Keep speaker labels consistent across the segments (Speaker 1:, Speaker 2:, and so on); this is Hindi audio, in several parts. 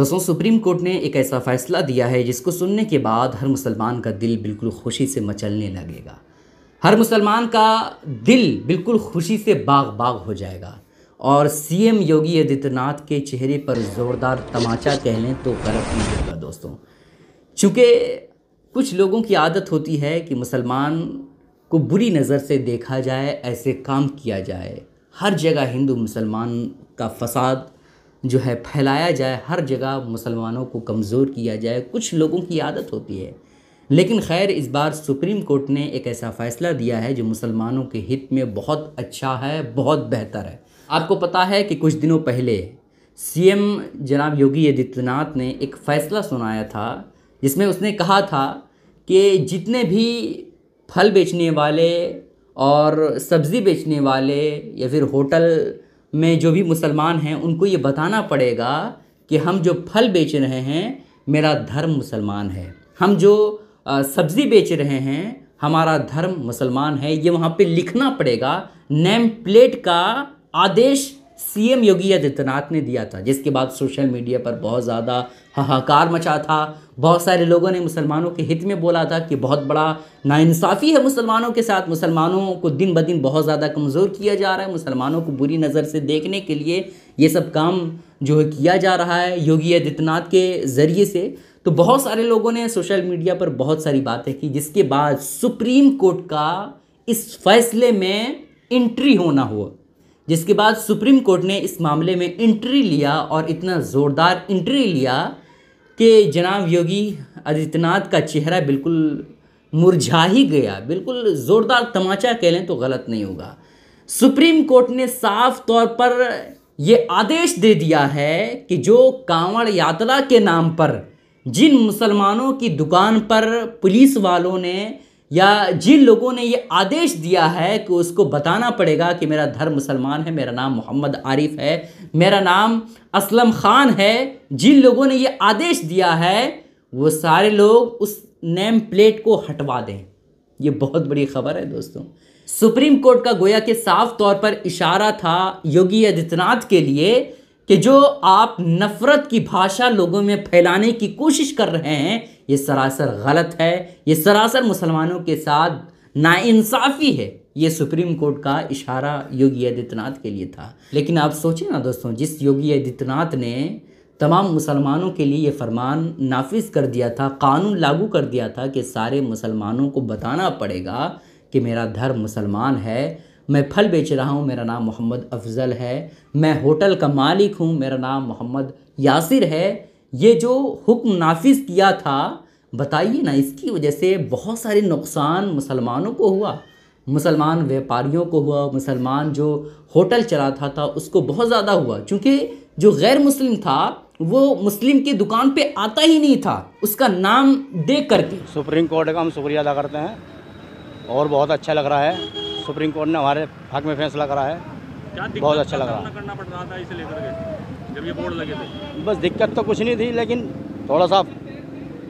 Speaker 1: दोस्तों सुप्रीम कोर्ट ने एक ऐसा फैसला दिया है जिसको सुनने के बाद हर मुसलमान का दिल बिल्कुल खुशी से मचलने लगेगा हर मुसलमान का दिल बिल्कुल खुशी से बाग बाग हो जाएगा और सीएम योगी आदित्यनाथ के चेहरे पर ज़ोरदार तमाचा कह लें तो गलत नहीं होगा दोस्तों चूँकि कुछ लोगों की आदत होती है कि मुसलमान को बुरी नज़र से देखा जाए ऐसे काम किया जाए हर जगह हिंदू मुसलमान का फसाद जो है फैलाया जाए हर जगह मुसलमानों को कमज़ोर किया जाए कुछ लोगों की आदत होती है लेकिन खैर इस बार सुप्रीम कोर्ट ने एक ऐसा फ़ैसला दिया है जो मुसलमानों के हित में बहुत अच्छा है बहुत बेहतर है आपको पता है कि कुछ दिनों पहले सीएम जनाब योगी आदित्यनाथ ने एक फ़ैसला सुनाया था जिसमें उसने कहा था कि जितने भी फल बेचने वाले और सब्ज़ी बेचने वाले या फिर होटल में जो भी मुसलमान हैं उनको ये बताना पड़ेगा कि हम जो फल बेच रहे हैं मेरा धर्म मुसलमान है हम जो सब्ज़ी बेच रहे हैं हमारा धर्म मुसलमान है ये वहाँ पे लिखना पड़ेगा नेम प्लेट का आदेश सीएम योगी आदित्यनाथ ने दिया था जिसके बाद सोशल मीडिया पर बहुत ज़्यादा हाहाकार मचा था बहुत सारे लोगों ने मुसलमानों के हित में बोला था कि बहुत बड़ा नाइंसाफ़ी है मुसलमानों के साथ मुसलमानों को दिन ब दिन बहुत ज़्यादा कमज़ोर किया जा रहा है मुसलमानों को बुरी नज़र से देखने के लिए ये सब काम जो है किया जा रहा है योगी आदित्यनाथ के ज़रिए से तो बहुत सारे लोगों ने सोशल मीडिया पर बहुत सारी बातें की जिसके बाद सुप्रीम कोर्ट का इस फैसले में एंट्री होना हुआ जिसके बाद सुप्रीम कोर्ट ने इस मामले में इंट्री लिया और इतना ज़ोरदार इंट्री लिया कि जनाब योगी आदित्यनाथ का चेहरा बिल्कुल मुरझा ही गया बिल्कुल ज़ोरदार तमाचा कह लें तो गलत नहीं होगा सुप्रीम कोर्ट ने साफ तौर पर ये आदेश दे दिया है कि जो कांवड़ यात्रा के नाम पर जिन मुसलमानों की दुकान पर पुलिस वालों ने या जिन लोगों ने ये आदेश दिया है कि उसको बताना पड़ेगा कि मेरा धर्म मुसलमान है मेरा नाम मोहम्मद आरिफ है मेरा नाम असलम ख़ान है जिन लोगों ने ये आदेश दिया है वो सारे लोग उस नेम प्लेट को हटवा दें ये बहुत बड़ी खबर है दोस्तों सुप्रीम कोर्ट का गोया के साफ तौर पर इशारा था योगी आदित्यनाथ के लिए कि जो आप नफ़रत की भाषा लोगों में फैलाने की कोशिश कर रहे हैं ये सरासर गलत है ये सरासर मुसलमानों के साथ नाइंसाफ़ी है ये सुप्रीम कोर्ट का इशारा योगी आदित्यनाथ के लिए था लेकिन आप सोचें ना दोस्तों जिस योगी आदित्यनाथ ने तमाम मुसलमानों के लिए ये फरमान नाफिज कर दिया था कानून लागू कर दिया था कि सारे मुसलमानों को बताना पड़ेगा कि मेरा धर्म मुसलमान है मैं फल बेच रहा हूँ मेरा नाम मोहम्मद अफजल है मैं होटल का मालिक हूँ मेरा नाम मोहम्मद यासिर है ये जो हुक्म नाफिज किया था बताइए ना इसकी वजह से बहुत सारे नुकसान मुसलमानों को हुआ मुसलमान व्यापारियों को हुआ मुसलमान जो होटल चलाता था उसको बहुत ज़्यादा हुआ क्योंकि जो गैर मुस्लिम था वो मुस्लिम की दुकान पे आता ही नहीं था उसका नाम देख करके सुप्रीम कोर्ट का हम शुक्रिया अदा करते हैं और बहुत अच्छा लग रहा है सुप्रीम कोर्ट ने हमारे हक में फैसला करा है बहुत अच्छा लग रहा है जब ये बोर्ड लगे थे बस दिक्कत तो कुछ नहीं थी लेकिन थोड़ा सा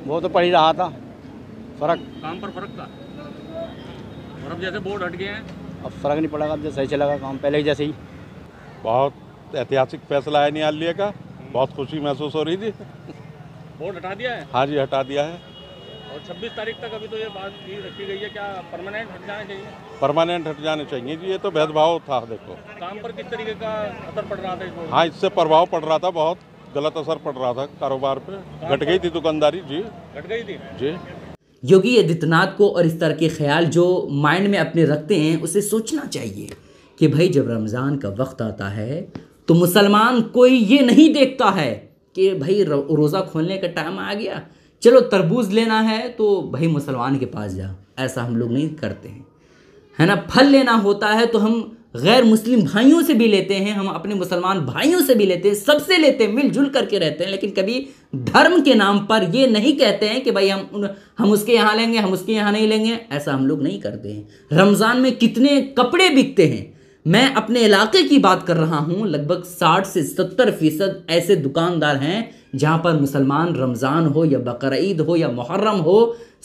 Speaker 1: वो तो पड़ ही रहा था फर्क काम पर फर्क था और अब जैसे बोर्ड हट गए हैं अब फर्क नहीं पड़ा अब जैसे सही चलेगा काम पहले ही जैसे ही बहुत ऐतिहासिक फैसला है न्यायालय का हम्म। बहुत खुशी महसूस हो रही थी बोर्ड हटा दिया है हाँ जी हटा दिया है और 26 तारीख तक अभी तो ये बात की रखी गई है क्या परमानेंट हट जाने चाहिए परमानेंट हट जाने चाहिए ये तो भेदभाव था देखो काम पर किस तरीके का असर पड़ रहा था हाँ इससे प्रभाव पड़ रहा था बहुत गलत असर पड़ रहा था कारोबार पे घट गई थी दुकानदारी जी घट गई थी जी योगी आदित्यनाथ को और इस तरह के ख्याल जो माइंड में अपने रखते हैं उसे सोचना चाहिए कि भाई जब रमज़ान का वक्त आता है तो मुसलमान कोई ये नहीं देखता है कि भाई रोज़ा खोलने का टाइम आ गया चलो तरबूज लेना है तो भाई मुसलमान के पास जा ऐसा हम लोग नहीं करते हैं है ना फल लेना होता है तो हम गैर मुस्लिम भाइयों से भी लेते हैं हम अपने मुसलमान भाइयों से भी लेते हैं सबसे लेते हैं मिलजुल करके रहते हैं लेकिन कभी धर्म के नाम पर ये नहीं कहते हैं कि भाई हम हम उसके यहाँ लेंगे हम उसके यहाँ नहीं लेंगे ऐसा हम लोग नहीं करते हैं रमज़ान में कितने कपड़े बिकते हैं मैं अपने इलाके की बात कर रहा हूँ लगभग साठ से सत्तर फीसद ऐसे दुकानदार हैं जहाँ पर मुसलमान रमज़ान हो या बकर हो या मुहर्रम हो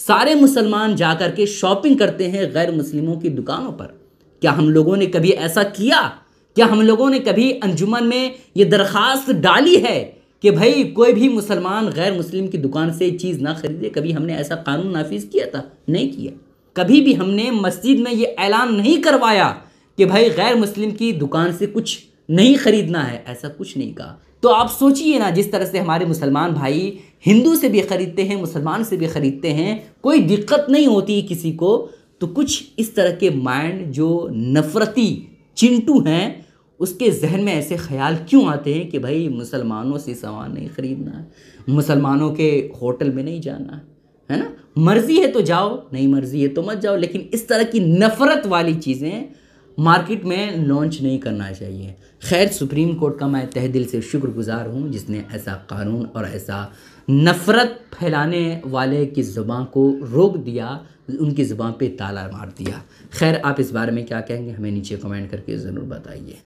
Speaker 1: सारे मुसलमान जा कर के शॉपिंग करते हैं गैर मुस्लिमों की दुकानों पर क्या हम लोगों ने कभी ऐसा किया क्या हम लोगों ने कभी अंजुमन में ये दरख्वास्त डाली है कि भाई कोई भी मुसलमान गैर मुस्लिम की दुकान से चीज़ ना खरीदे कभी हमने ऐसा कानून नाफिज किया था नहीं किया कभी भी हमने मस्जिद में ये ऐलान नहीं करवाया कि भाई गैर मुस्लिम की दुकान से कुछ नहीं ख़रीदना है ऐसा कुछ नहीं कहा तो आप सोचिए ना जिस तरह से हमारे मुसलमान भाई हिंदू से भी ख़रीदते हैं मुसलमान से भी ख़रीदते हैं कोई दिक्कत नहीं होती किसी को तो कुछ इस तरह के माइंड जो नफ़रती चिंटू हैं उसके जहन में ऐसे ख्याल क्यों आते हैं कि भाई मुसलमानों से सामान नहीं ख़रीदना है मुसलमानों के होटल में नहीं जाना है है ना मर्ज़ी है तो जाओ नहीं मर्ज़ी है तो मत जाओ लेकिन इस तरह की नफ़रत वाली चीज़ें मार्केट में लॉन्च नहीं करना चाहिए खैर सुप्रीम कोर्ट का मैं तह दिल से शुक्रगुजार हूँ जिसने ऐसा कानून और ऐसा नफ़रत फैलाने वाले की ज़ुबान को रोक दिया उनकी ज़ुबान पे ताला मार दिया खैर आप इस बारे में क्या कहेंगे हमें नीचे कमेंट करके ज़रूर बताइए